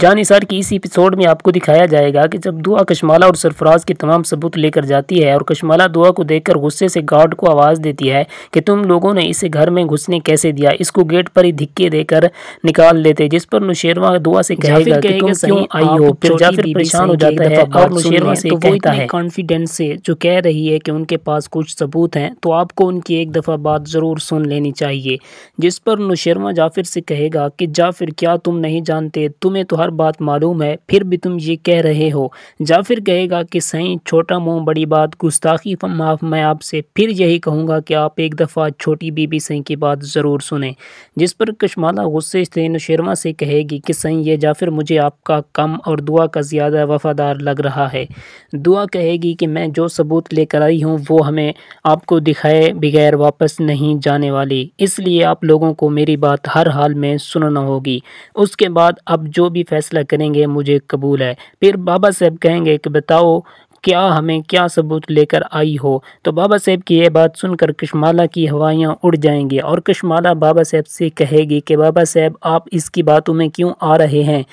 जानिसार की इस एपिसोड में आपको दिखाया जाएगा कि जब दुआ कश्माला और सरफराज के तमाम सबूत लेकर जाती है और कशमाला दुआ को देखकर गुस्से से गार्ड को आवाज़ देती है कि तुम लोगों ने इसे घर में घुसने कैसे दिया इसको गेट पर ही धिक्के देकर निकाल देते जिस पर नुशेरवा दुआ से कहेगा कि तुम क्यों आई हो फिर परेशान हो जाता है और नुशेरवा से तो कहता है कॉन्फिडेंस से जो कह रही है कि उनके पास कुछ सबूत हैं तो आपको उनकी एक दफ़ा बात ज़रूर सुन लेनी चाहिए जिस पर नुशेरवा जाफिर से कहेगा कि जाफिर क्या तुम नहीं जानते तुम्हें तो हर हजार बात मालूम है फिर भी तुम ये कह रहे हो जाफिर कहेगा कि सही छोटा मुँह बड़ी बात गुस्ताखी माफ़ मैं आपसे फिर यही कहूँगा कि आप एक दफ़ा छोटी बीबी सही की बात ज़रूर सुने जिस पर कश्माला गुस्से से नशेरवा से कहेगी कि सही ये जाफिर मुझे आपका कम और दुआ का ज़्यादा वफ़ादार लग रहा है दुआ कहेगी कि मैं जो सबूत लेकर आई हूँ वो हमें आपको दिखाए बगैर वापस नहीं जाने वाली इसलिए आप लोगों को मेरी बात हर हाल में सुनना होगी उसके बाद अब जो भी फैसला फैसला करेंगे मुझे कबूल है फिर बाबा साहब कहेंगे कि बताओ क्या हमें क्या सबूत लेकर आई हो तो बाबा साहब की यह बात सुनकर कश्माला की हवाइयाँ उड़ जाएंगी और कश्माला बाबा साहब से कहेगी कि बाबा साहब आप इसकी बातों में क्यों आ रहे हैं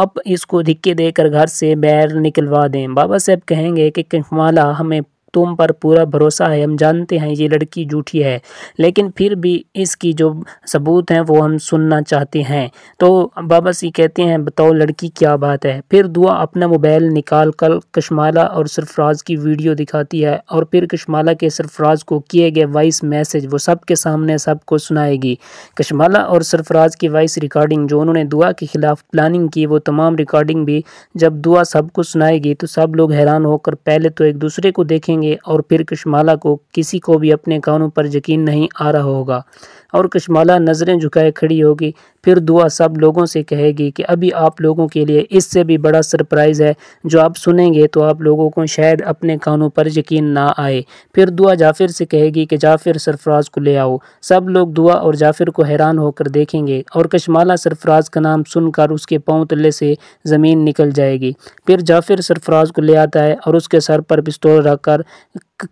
आप इसको धिक्के देकर घर से बैर निकलवा दें बाबा साहब कहेंगे कि कश्माला हमें तुम पर पूरा भरोसा है हम जानते हैं ये लड़की झूठी है लेकिन फिर भी इसकी जो सबूत हैं वो हम सुनना चाहते हैं तो बाबा सी कहते हैं बताओ लड़की क्या बात है फिर दुआ अपना मोबाइल निकाल कर कशमाला और सरफराज की वीडियो दिखाती है और फिर कश्माला के सरफराज को किए गए वॉइस मैसेज वो सब के सामने सबको सुनाएगी कशमाला और सरफराज की वॉइस रिकॉर्डिंग जो उन्होंने दुआ के खिलाफ प्लानिंग की वो तमाम रिकॉर्डिंग भी जब दुआ सबको सुनाएगी तो सब लोग हैरान होकर पहले तो एक दूसरे को देखेंगे करेंगे और फिर कृष्णमाला को किसी को भी अपने कानों पर यकीन नहीं आ रहा होगा और कशमाला नज़रें झुकाए खड़ी होगी फिर दुआ सब लोगों से कहेगी कि अभी आप लोगों के लिए इससे भी बड़ा सरप्राइज़ है जो आप सुनेंगे तो आप लोगों को शायद अपने कानों पर यकीन ना आए फिर दुआ जाफिर से कहेगी कि जाफिर सरफराज को ले आओ सब लोग दुआ और जाफिर को हैरान होकर देखेंगे और कशमाला सरफराज का नाम सुनकर उसके पाँव तले से ज़मीन निकल जाएगी फिर जाफिर सरफराज को ले आता है और उसके सर पर पिस्तौल रखकर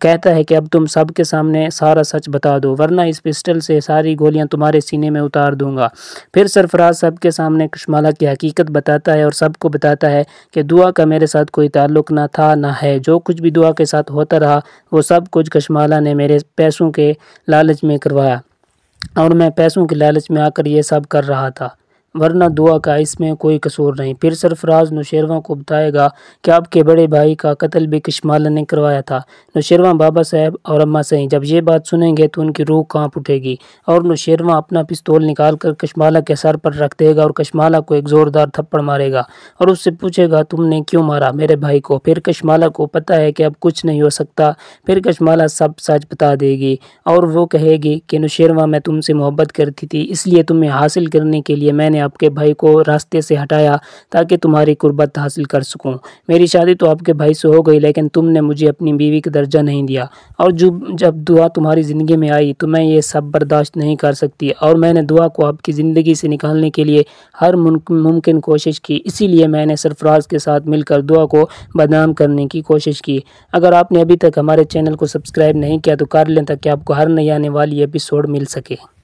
कहता है कि अब तुम सब के सामने सारा सच बता दो वरना इस पिस्टल से सारी गोलियां तुम्हारे सीने में उतार दूंगा फिर सरफराज सब के सामने कश्माला की हकीकत बताता है और सबको बताता है कि दुआ का मेरे साथ कोई ताल्लुक ना था ना है जो कुछ भी दुआ के साथ होता रहा वो सब कुछ कश्माला ने मेरे पैसों के लालच में करवाया और मैं पैसों के लालच में आकर ये सब कर रहा था वरना दुआ का इसमें कोई कसूर नहीं फिर सरफराज नौशेरवा को बताएगा कि आपके बड़े भाई का कत्ल भी कशमाला ने करवाया था नौशेरवा बाबा साहब और अम्मा सही जब ये बात सुनेंगे तो उनकी रूह कांप उठेगी और नौशेरवा अपना पिस्तौल निकाल कर कशमाला के सर पर रख देगा और कशमाला को एक ज़ोरदार थप्पड़ मारेगा और उससे पूछेगा तुमने क्यों मारा मेरे भाई को फिर कशमाला को पता है कि अब कुछ नहीं हो सकता फिर कशमाला सब सच बता देगी और वो कहेगी कि नौशेरवा मैं तुमसे मोहब्बत करती थी इसलिए तुम्हें हासिल करने के लिए मैंने आपके भाई को रास्ते से हटाया ताकि तुम्हारी कुर्बत हासिल कर सकूँ मेरी शादी तो आपके भाई से हो गई लेकिन तुमने मुझे अपनी बीवी का दर्जा नहीं दिया और जो जब दुआ तुम्हारी ज़िंदगी में आई तो मैं ये सब बर्दाश्त नहीं कर सकती और मैंने दुआ को आपकी ज़िंदगी से निकालने के लिए हर मुमकिन कोशिश की इसीलिए मैंने सरफराज के साथ मिलकर दुआ को बदनाम करने की कोशिश की अगर आपने अभी तक हमारे चैनल को सब्सक्राइब नहीं किया तो कर लें ताकि आपको हर नई आने वाली एपिसोड मिल सके